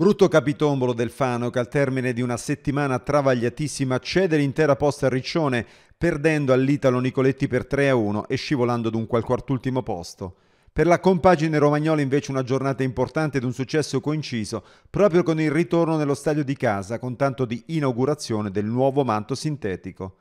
Brutto capitombolo del Fano che al termine di una settimana travagliatissima cede l'intera posta a Riccione, perdendo all'Italo Nicoletti per 3-1 e scivolando dunque al quartultimo posto. Per la compagine romagnola invece una giornata importante ed un successo coinciso proprio con il ritorno nello stadio di casa con tanto di inaugurazione del nuovo manto sintetico.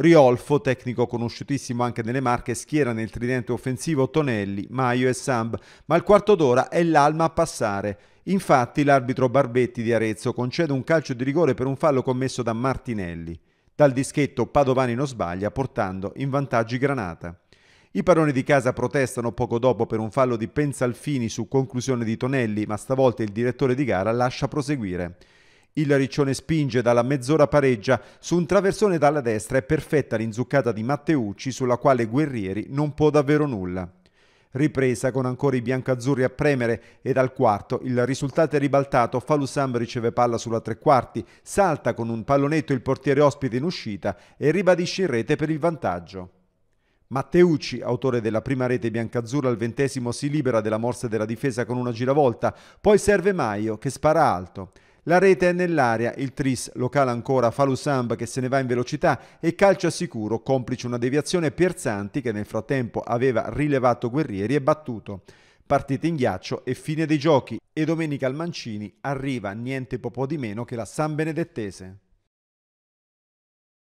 Riolfo, tecnico conosciutissimo anche nelle marche, schiera nel tridente offensivo Tonelli, Maio e Samb, ma al quarto d'ora è l'alma a passare. Infatti l'arbitro Barbetti di Arezzo concede un calcio di rigore per un fallo commesso da Martinelli. Dal dischetto Padovani non sbaglia, portando in vantaggi Granata. I padroni di casa protestano poco dopo per un fallo di Pensalfini su conclusione di Tonelli, ma stavolta il direttore di gara lascia proseguire. Il Riccione spinge dalla mezz'ora pareggia su un traversone dalla destra e perfetta l'inzuccata di Matteucci sulla quale Guerrieri non può davvero nulla. Ripresa con ancora i biancazzurri a premere e dal quarto il risultato è ribaltato, Falusam riceve palla sulla tre quarti, salta con un pallonetto il portiere ospite in uscita e ribadisce in rete per il vantaggio. Matteucci, autore della prima rete biancazzurra al ventesimo, si libera della morsa della difesa con una giravolta, poi serve Maio che spara alto. La rete è nell'area, il tris lo cala ancora Falusamb che se ne va in velocità e calcia sicuro, complice una deviazione Pierzanti che nel frattempo aveva rilevato Guerrieri e battuto. Partite in ghiaccio e fine dei giochi e domenica al Mancini arriva niente po' di meno che la San Benedettese.